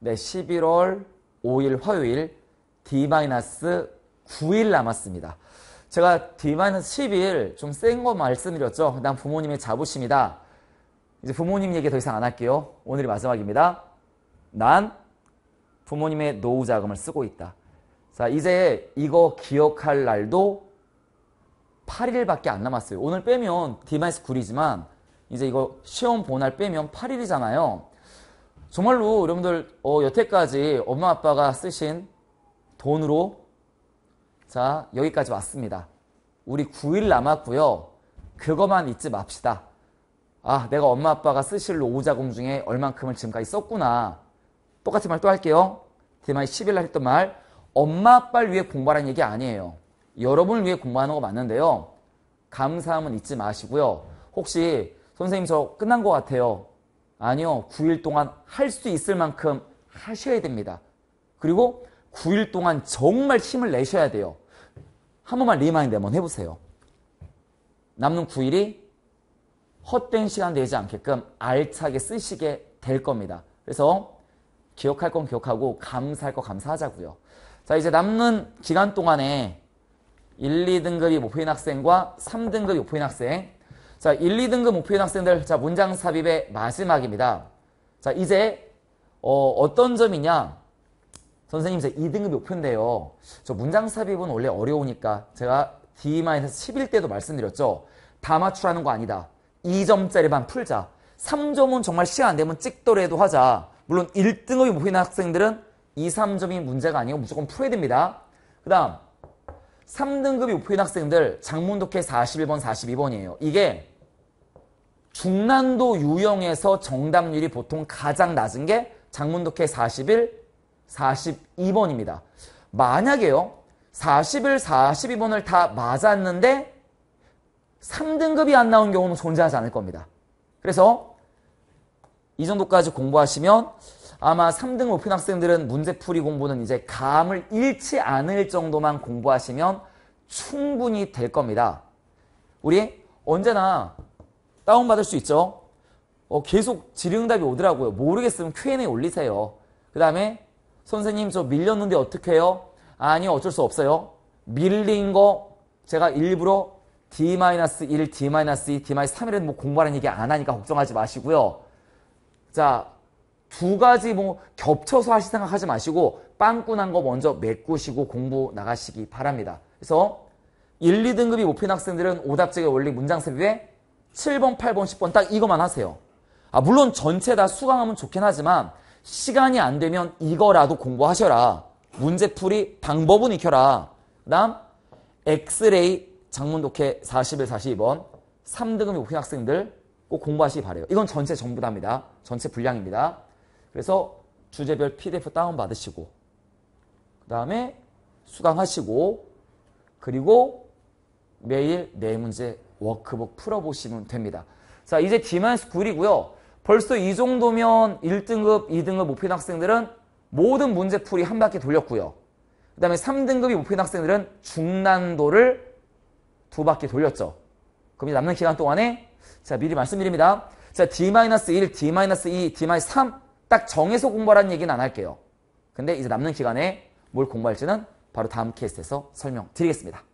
네, 11월 5일 화요일 D-9일 남았습니다. 제가 D-10일 좀 센 거 말씀드렸죠. 난 부모님의 자부심이다. 이제 부모님 얘기 더 이상 안 할게요. 오늘이 마지막입니다. 난 부모님의 노후 자금을 쓰고 있다. 자, 이제 이거 기억할 날도 8일밖에 안 남았어요. 오늘 빼면 D-9이지만 이제 이거 시험 보날 빼면 8일이잖아요. 정말로 여러분들 어, 여태까지 엄마 아빠가 쓰신 돈으로 자 여기까지 왔습니다. 우리 9일 남았고요. 그것만 잊지 맙시다. 아 내가 엄마 아빠가 쓰실 노후자금 중에 얼만큼을 지금까지 썼구나. 똑같은 말 또 할게요. 대만이 10일 날 했던 말 엄마 아빠를 위해 공부하라는 얘기 아니에요. 여러분을 위해 공부하는 거 맞는데요. 감사함은 잊지 마시고요. 혹시 선생님 저 끝난 것 같아요. 아니요. 9일 동안 할 수 있을 만큼 하셔야 됩니다. 그리고 9일 동안 정말 힘을 내셔야 돼요. 한 번만 리마인드 한번 해보세요. 남는 9일이 헛된 시간 되지 않게끔 알차게 쓰시게 될 겁니다. 그래서 기억할 건 기억하고 감사할 거 감사하자고요. 자 이제 남는 기간 동안에 1, 2등급이 목표인 학생과 3등급이 목표인 학생 자, 1, 2등급 목표인 학생들, 자, 문장 삽입의 마지막입니다. 자, 이제, 어, 떤 점이냐. 선생님, 제 2등급 목표인데요. 저 문장 삽입은 원래 어려우니까 제가 D-11 때도 말씀드렸죠. 다 맞추라는 거 아니다. 2점짜리만 풀자. 3점은 정말 시간 안 되면 찍더라도 하자. 물론 1등급이 목표인 학생들은 2, 3점이 문제가 아니고 무조건 풀어야 됩니다. 그 다음 3등급이 목표인 학생들 장문 독해 41번, 42번이에요. 이게 중난도 유형에서 정답률이 보통 가장 낮은 게 장문독해 41, 42번입니다. 만약에요. 41, 42번을 다 맞았는데 3등급이 안 나온 경우는 존재하지 않을 겁니다. 그래서 이 정도까지 공부하시면 아마 3등급 높은 학생들은 문제풀이 공부는 이제 감을 잃지 않을 정도만 공부하시면 충분히 될 겁니다. 우리 언제나 다운받을 수 있죠. 어, 계속 질의응답이 오더라고요. 모르겠으면 Q&A 올리세요. 그 다음에 선생님 저 밀렸는데 어떡 해요? 아니요 어쩔 수 없어요. 밀린 거 제가 일부러 D-1, D-2, D-3이라는 뭐 공부하는 얘기 안 하니까 걱정하지 마시고요. 자, 두 가지 뭐 겹쳐서 하시 생각하지 마시고 빵꾸난 거 먼저 메꾸시고 공부 나가시기 바랍니다. 그래서 1, 2등급이 못핀 학생들은 오답지의 원리 문장습에 세 7번, 8번, 10번 딱이것만 하세요. 아, 물론 전체 다 수강하면 좋긴 하지만 시간이 안 되면 이거라도 공부하셔라. 문제풀이 방법은 익혀라. 그 다음 엑스레이 장문독해 41, 42번 3등급 목표 학생들 꼭 공부하시기 바래요. 이건 전체 전부 다입니다 전체 분량입니다. 그래서 주제별 PDF 다운받으시고 그 다음에 수강하시고 그리고 매일 네 문제 워크북 풀어보시면 됩니다. 자, 이제 D-9이고요. 마이너 벌써 이 정도면 1등급, 2등급 목표인 학생들은 모든 문제풀이 한 바퀴 돌렸고요. 그 다음에 3등급이 목표인 학생들은 중난도를 두 바퀴 돌렸죠. 그럼 이제 남는 기간 동안에 자 미리 말씀드립니다. 자 D-1, D-2, D-3 딱 정해서 공부하라는 얘기는 안 할게요. 근데 이제 남는 기간에 뭘 공부할지는 바로 다음 케이스에서 설명드리겠습니다.